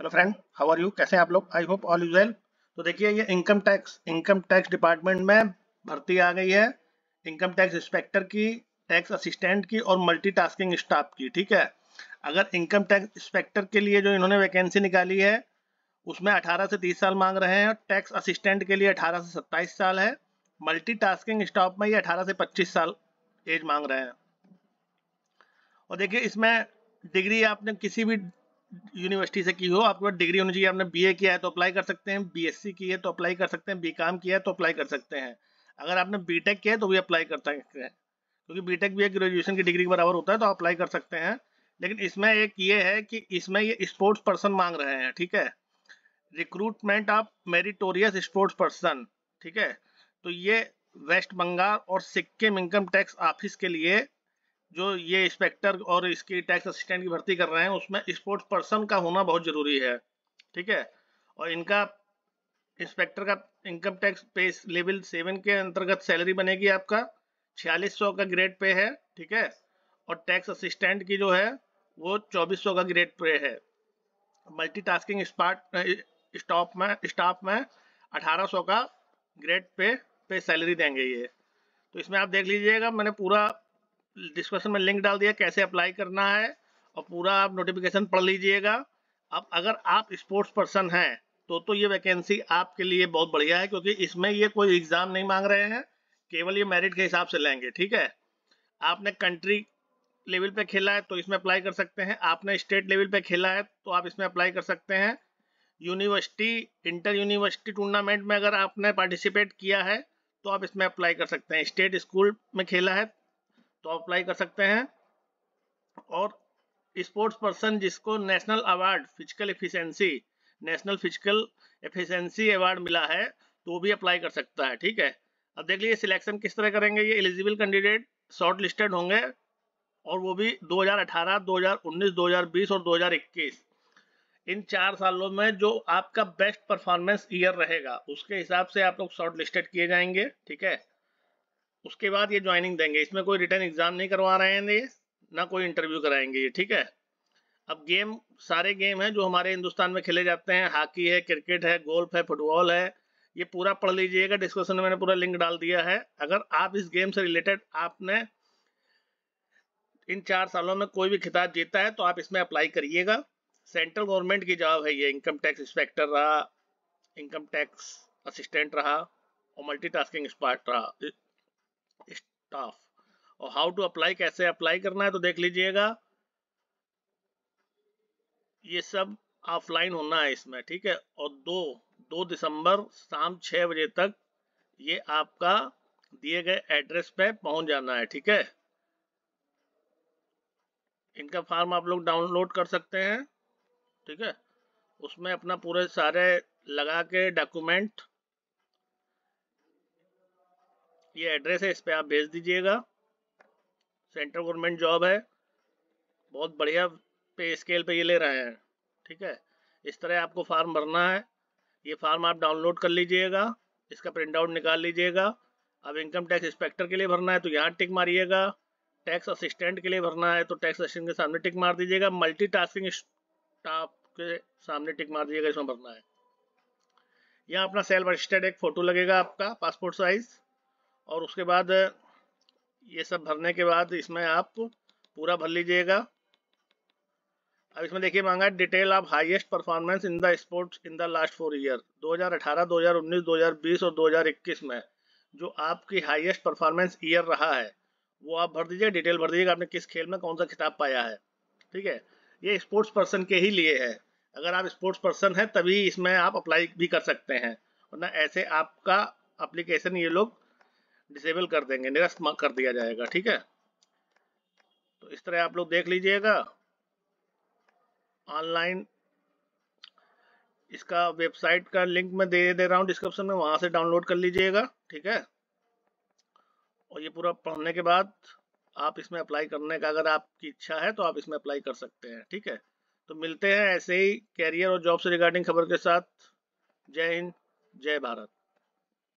hello friend how are you कैसे हैं आप लोग I hope all is well तो देखिए ये income tax income tax department में भर्ती आ गई है इनकम टैक्स इंस्पेक्टर की टैक्स असिस्टेंट की और मल्टीटास्किंग स्टाफ की ठीक है अगर इनकम टैक्स इंस्पेक्टर के लिए जो इन्होंने वैकेंसी निकाली है उसमें 18 से 30 साल मांग रहे हैं और टैक्स असिस्टेंट के लिए 18 से 27 साल है मल्टीटास्किंग स्टाफ में ये 18 से 25 साल एज मांग रहे हैं और देखिए इसमें डिग्री आपने किसी भी यूनिवर्सिटी से की हो आपके पास डिग्री होनी चाहिए आपने बीए किया है तो अप्लाई कर सकते हैं बीएससी की है तो अप्लाई कर सकते हैं बीकॉम किया है तो अप्लाई कर सकते हैं अगर आपने बीटेक किया है तो भी अप्लाई कर सकते हैं क्योंकि बीटेक भी एक ग्रेजुएशन की डिग्री के बराबर होता है तो अप्लाई कर सकते हैं लेकिन इसमें एक ये है कि इसमें ये स्पोर्ट्स पर्सन मांग रहे हैं ठीक है recruitment of meritorious sports person ठीक है तो ये वेस्ट बंगाल और सिक्किम इनकम टैक्स ऑफिस के लिए जो ये इंस्पेक्टर और इसकी टैक्स असिस्टेंट की भर्ती कर रहे हैं उसमें स्पोर्ट्स पर्सन का होना बहुत ज़रूरी है ठीक है और इनका इंस्पेक्टर का income tax pay level seven के अंतर्गत सैलरी बनेगी आपका छियालीस सौ का ग्रेड पे है ठीक है और टैक्स असिस्टेंट की जो है वो चौबीस सौ का ग्रेड पे है मल्टी टास्किंग स्टॉप में स्टाफ में अठारह सौ का ग्रेड पे पे सैलरी देंगे ये तो इसमें आप देख लीजिएगा मैंने पूरा डिस्क्रिप्शन में लिंक डाल दिया कैसे अप्लाई करना है और पूरा आप नोटिफिकेशन पढ़ लीजिएगा अब अगर आप स्पोर्ट्स पर्सन हैं तो तो ये वैकेंसी आपके लिए बहुत बढ़िया है क्योंकि इसमें ये कोई एग्ज़ाम नहीं मांग रहे हैं केवल ये मेरिट के हिसाब से लेंगे ठीक है आपने कंट्री लेवल पे खेला है तो इसमें अप्लाई कर सकते हैं आपने स्टेट लेवल पे खेला है तो आप इसमें अप्लाई कर सकते हैं यूनिवर्सिटी इंटर यूनिवर्सिटी टूर्नामेंट में अगर आपने पार्टिसिपेट किया है तो आप इसमें अप्लाई कर सकते हैं स्टेट स्कूल में खेला है तो अप्लाई कर सकते हैं और स्पोर्ट्स पर्सन जिसको national award physical efficiency national physical efficiency award मिला है तो वो भी अप्लाई कर सकता है ठीक है अब देख लीजिए सिलेक्शन किस तरह करेंगे ये एलिजिबल कैंडिडेट शॉर्ट लिस्टेड होंगे और वो भी 2018, 2019, 2020 और 2021 इन चार सालों में जो आपका बेस्ट परफॉर्मेंस ईयर रहेगा उसके हिसाब से आप लोग शॉर्ट लिस्टेड किए जाएंगे ठीक है उसके बाद ये ज्वाइनिंग देंगे इसमें कोई रिटर्न एग्जाम नहीं करवा रहे हैं ये ना कोई इंटरव्यू कराएंगे ये ठीक है अब गेम सारे गेम हैं जो हमारे हिंदुस्तान में खेले जाते हैं हॉकी है क्रिकेट है गोल्फ है फुटबॉल है ये पूरा पढ़ लीजिएगा डिस्क्रिप्शन में मैंने पूरा लिंक डाल दिया है अगर आप इस गेम से रिलेटेड आपने इन चार सालों में कोई भी खिताब जीता है तो आप इसमें अप्लाई करिएगा सेंट्रल गवर्नमेंट की जॉब है ये इनकम टैक्स इंस्पेक्टर रहा इनकम टैक्स असिस्टेंट रहा और मल्टीटास्किंग एक्सपर्ट रहा स्टाफ और हाउ टू अप्लाई कैसे अप्लाई करना है तो देख लीजिएगा ये सब ऑफलाइन होना है इसमें ठीक है और दो दो दिसंबर शाम छह बजे तक ये आपका दिए गए एड्रेस पे पहुंच जाना है ठीक है इनका फॉर्म आप लोग डाउनलोड कर सकते हैं ठीक है उसमें अपना पूरे सारे लगा के डॉक्यूमेंट ये एड्रेस है इस पर आप भेज दीजिएगा सेंट्रल गवर्नमेंट जॉब है बहुत बढ़िया पे स्केल पे ये ले रहे हैं ठीक है इस तरह आपको फार्म भरना है ये फार्म आप डाउनलोड कर लीजिएगा इसका प्रिंट आउट निकाल लीजिएगा अब इनकम टैक्स इंस्पेक्टर के लिए भरना है तो यहाँ टिक मारिएगा टैक्स असिस्टेंट के लिए भरना है तो टैक्स असिस्टेंट के सामने टिक मार दीजिएगा टास्किंग स्टाफ के सामने टिक मार दीजिएगा इसमें भरना है यहाँ अपना सेल्फ रजिस्टर्ड एक फोटो लगेगा आपका पासपोर्ट साइज़ और उसके बाद ये सब भरने के बाद इसमें आप पूरा भर लीजिएगा अब इसमें देखिए मांगा है detail of highest performance in the sports in the last four year 2018, 2019, 2020 और 2021 में जो आपकी हाईएस्ट परफॉर्मेंस ईयर रहा है वो आप भर दीजिए डिटेल भर दीजिएगा आपने किस खेल में कौन सा खिताब पाया है ठीक है ये स्पोर्ट्स पर्सन के ही लिए है अगर आप स्पोर्ट्स पर्सन हैं तभी इसमें आप अप्लाई भी कर सकते हैं वरना ऐसे आपका अप्लीकेशन ये लोग डिसेबल कर देंगे निरस्त कर दिया जाएगा ठीक है तो इस तरह आप लोग देख लीजिएगा ऑनलाइन इसका वेबसाइट का लिंक मैं दे दे रहा हूँ डिस्क्रिप्शन में वहां से डाउनलोड कर लीजिएगा ठीक है और ये पूरा पढ़ने के बाद आप इसमें अप्लाई करने का अगर आपकी इच्छा है तो आप इसमें अप्लाई कर सकते हैं ठीक है तो मिलते हैं ऐसे ही कैरियर और जॉब से रिगार्डिंग खबर के साथ जय हिंद जय भारत